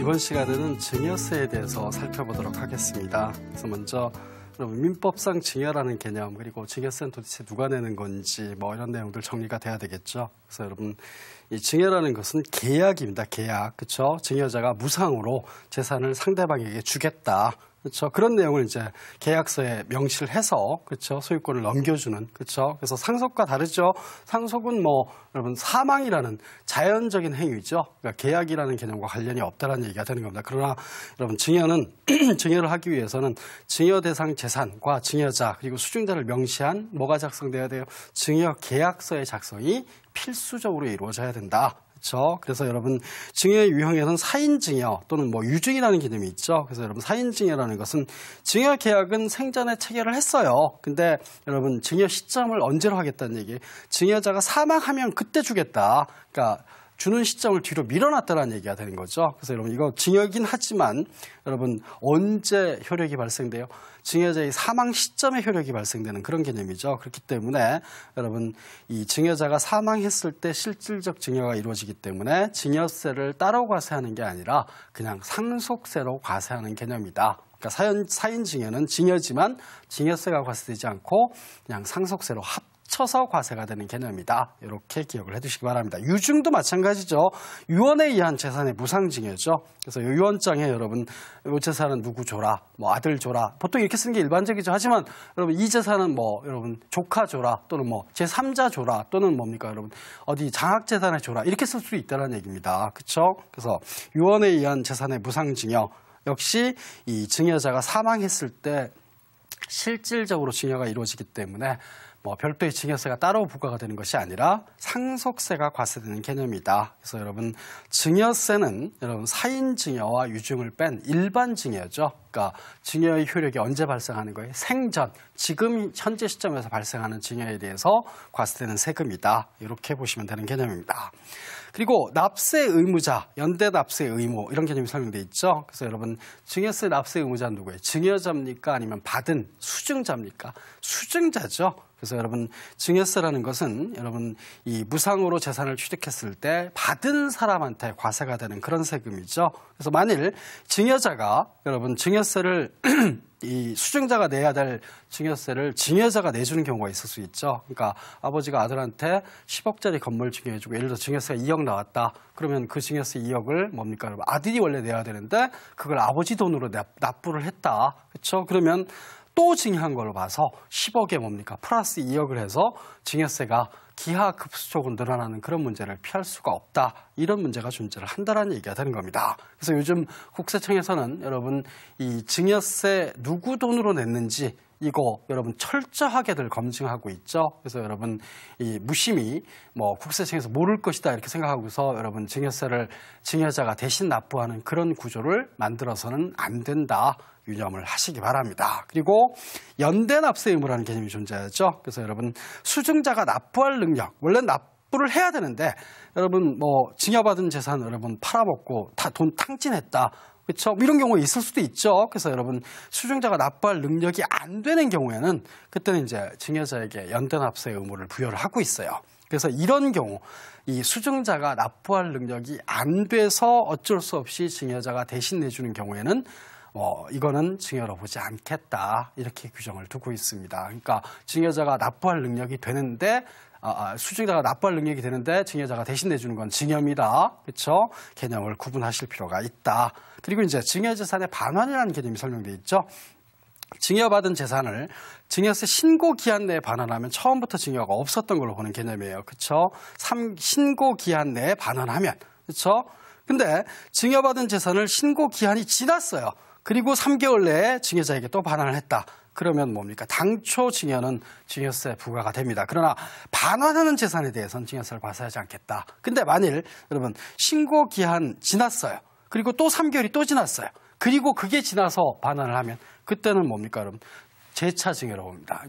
이번 시간에는 증여세에 대해서 살펴보도록 하겠습니다. 그래서 먼저 민법상 증여라는 개념 그리고 증여세는 도대체 누가 내는 건지 뭐 이런 내용들 정리가 돼야 되겠죠. 그래서 여러분 이 증여라는 것은 계약입니다. 계약 그렇죠? 증여자가 무상으로 재산을 상대방에게 주겠다. 그렇죠. 그런 내용을 이제 계약서에 명시를 해서 그렇죠. 소유권을 넘겨주는 그렇죠. 그래서 상속과 다르죠. 상속은 뭐 여러분 사망이라는 자연적인 행위죠. 그러니까 계약이라는 개념과 관련이 없다라는 얘기가 되는 겁니다. 그러나 여러분 증여는 증여를 하기 위해서는 증여 대상 재산과 증여자 그리고 수증자를 명시한 뭐가 작성돼야 돼요? 증여 계약서의 작성이 필수적으로 이루어져야 된다. 그렇죠. 그래서 여러분 증여의 유형에서는 사인 증여 또는 뭐 유증이라는 개념이 있죠. 그래서 여러분 사인 증여라는 것은 증여 계약은 생전에 체결을 했어요. 근데 여러분 증여 시점을 언제로 하겠다는 얘기. 증여자가 사망하면 그때 주겠다. 그러니까 주는 시점을 뒤로 밀어놨다는 얘기가 되는 거죠. 그래서 여러분 이거 증여긴 하지만 여러분 언제 효력이 발생돼요? 증여자의 사망 시점에 효력이 발생되는 그런 개념이죠. 그렇기 때문에 여러분 이 증여자가 사망했을 때 실질적 증여가 이루어지기 때문에 증여세를 따로 과세하는 게 아니라 그냥 상속세로 과세하는 개념이다. 그러니까 사연, 사인 증여는 증여지만 증여세가 과세되지 않고 그냥 상속세로 합 합쳐서 과세가 되는 개념이다. 이렇게 기억을 해두시기 바랍니다. 유증도 마찬가지죠. 유언에 의한 재산의 무상증여죠 그래서 유언장에 여러분 이 재산은 누구 줘라, 뭐 아들 줘라. 보통 이렇게 쓰는 게 일반적이죠. 하지만 여러분 이 재산은 뭐 여러분 조카 줘라 또는 뭐 제3자 줘라 또는 뭡니까 여러분 어디 장학 재산을 줘라 이렇게 쓸 수 있다는 얘기입니다. 그렇죠? 그래서 유언에 의한 재산의 무상증여 역시 이 증여자가 사망했을 때 실질적으로 증여가 이루어지기 때문에 뭐 별도의 증여세가 따로 부과가 되는 것이 아니라 상속세가 과세되는 개념이다. 그래서 여러분 증여세는 여러분 사인 증여와 유증을 뺀 일반 증여죠. 그러니까 증여의 효력이 언제 발생하는 거예요? 생전, 지금 현재 시점에서 발생하는 증여에 대해서 과세되는 세금이다. 이렇게 보시면 되는 개념입니다. 그리고 납세 의무자, 연대 납세 의무 이런 개념이 설명돼 있죠. 그래서 여러분 증여세 납세 의무자는 누구예요? 증여자입니까? 아니면 받은 수증자입니까? 수증자죠. 그래서 여러분 증여세라는 것은 여러분 이 무상으로 재산을 취득했을 때 받은 사람한테 과세가 되는 그런 세금이죠. 그래서 만일 증여자가 여러분 증여세를 이 수증자가 내야 될 증여세를 증여자가 내주는 경우가 있을 수 있죠. 그러니까 아버지가 아들한테 10억짜리 건물 증여해주고 예를 들어 증여세가 2억 나왔다. 그러면 그 증여세 2억을 뭡니까? 아들이 원래 내야 되는데 그걸 아버지 돈으로 납부를 했다. 그렇죠? 그러면 또 증여한 걸로 봐서 10억에 뭡니까? 플러스 2억을 해서 증여세가 기하급수적으로 늘어나는 그런 문제를 피할 수가 없다. 이런 문제가 존재를 한다라는 얘기가 되는 겁니다. 그래서 요즘 국세청에서는 여러분 이 증여세 누구 돈으로 냈는지 이거 여러분 철저하게들 검증하고 있죠. 그래서 여러분 이 무심히 뭐 국세청에서 모를 것이다 이렇게 생각하고서 여러분 증여세를 증여자가 대신 납부하는 그런 구조를 만들어서는 안 된다. 유념을 하시기 바랍니다. 그리고 연대 납세 의무라는 개념이 존재하죠. 그래서 여러분 수증자가 납부할 능력, 원래 납부를 해야 되는데 여러분 뭐 증여받은 재산 여러분 팔아먹고 다 돈 탕진했다. 그렇죠? 이런 경우에 있을 수도 있죠. 그래서 여러분 수증자가 납부할 능력이 안 되는 경우에는 그때는 이제 증여자에게 연대 납세 의무를 부여를 하고 있어요. 그래서 이런 경우 이 수증자가 납부할 능력이 안 돼서 어쩔 수 없이 증여자가 대신 내주는 경우에는 어, 이거는 증여로 보지 않겠다 이렇게 규정을 두고 있습니다. 그러니까 증여자가 납부할 능력이 되는데 아, 아 수증자가 납부할 능력이 되는데 증여자가 대신 내주는 건 증여입니다. 그렇죠? 개념을 구분하실 필요가 있다. 그리고 이제 증여재산의 반환이라는 개념이 설명돼 있죠. 증여받은 재산을 증여세 신고 기한 내에 반환하면 처음부터 증여가 없었던 걸로 보는 개념이에요. 그렇죠? 신고 기한 내에 반환하면 그렇죠? 근데 증여받은 재산을 신고 기한이 지났어요. 그리고 3개월 내에 증여자에게 또 반환을 했다. 그러면 뭡니까? 당초 증여는 증여세 부과가 됩니다. 그러나 반환하는 재산에 대해서는 증여세를 과세하지 않겠다. 근데 만일 여러분 신고 기한 지났어요. 그리고 또 3개월이 또 지났어요. 그리고 그게 지나서 반환을 하면 그때는 뭡니까? 여러분 재차 증여라고 합니다.